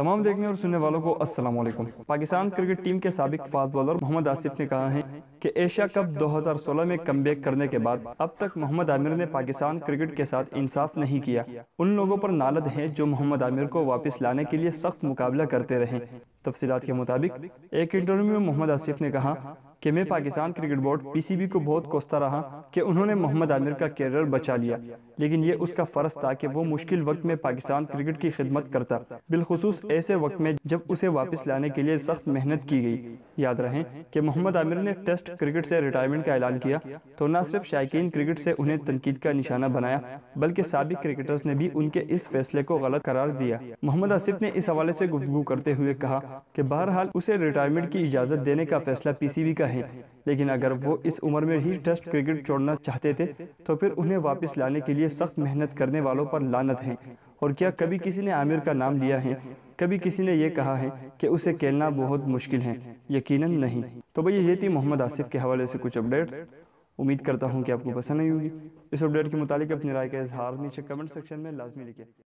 तमाम देखने और सुनने वालों को अस्सलाम वालेकुम पाकिस्तान क्रिकेट टीम के सबक फास्ट बॉलर मोहम्मद आसिफ ने कहा है कि एशिया कप 2016 में बैक करने के बाद अब तक मोहम्मद आमिर ने पाकिस्तान क्रिकेट के साथ इंसाफ नहीं किया उन लोगों पर नालद है जो मोहम्मद आमिर को वापस लाने के लिए सख्त मुकाबला करते रहे तफसीत के मुताबिक एक इंटरव्यू में मोहम्मद आसिफ ने कहा कि मैं पाकिस्तान क्रिकेट बोर्ड पीसीबी को बहुत कोसता रहा कि उन्होंने मोहम्मद आमिर का कैरियर बचा लिया लेकिन ये उसका फर्ज था कि वो मुश्किल वक्त में पाकिस्तान क्रिकेट की खिदमत करता बिलखसूस ऐसे वक्त में जब उसे वापस लाने के लिए सख्त मेहनत की गई याद रहे कि मोहम्मद आमिर ने टेस्ट क्रिकेट से रिटायरमेंट का ऐलान किया तो न सिर्फ शायकीन क्रिकेट से उन्हें तनकीद का निशाना बनाया बल्कि सबक क्रिकेटर्स ने भी उनके इस फैसले को गलत करार दिया मोहम्मद आसिफ ने इस हवाले ऐसी गुफगू करते हुए कहा की बहरहाल उसे रिटायरमेंट की इजाज़त देने का फैसला बी का चाहें लेकिन अगर वो इस उम्र में ही टेस्ट क्रिकेट छोड़ना चाहते थे तो फिर उन्हें वापस लाने के लिए सख्त मेहनत करने वालों पर लानत है और क्या कभी किसी ने आमिर का नाम लिया है कभी किसी ने यह कहा है कि उसे खेलना बहुत मुश्किल है यकीनन नहीं तो भैया ये थी मोहम्मद आसिफ के हवाले से कुछ अपडेट्स उम्मीद करता हूँ कि आपको पसंद नहीं होगी इस अपडेट के मुताबिक अपनी राय का इजहार नीचे कमेंट सेक्शन में लाजमी लिखे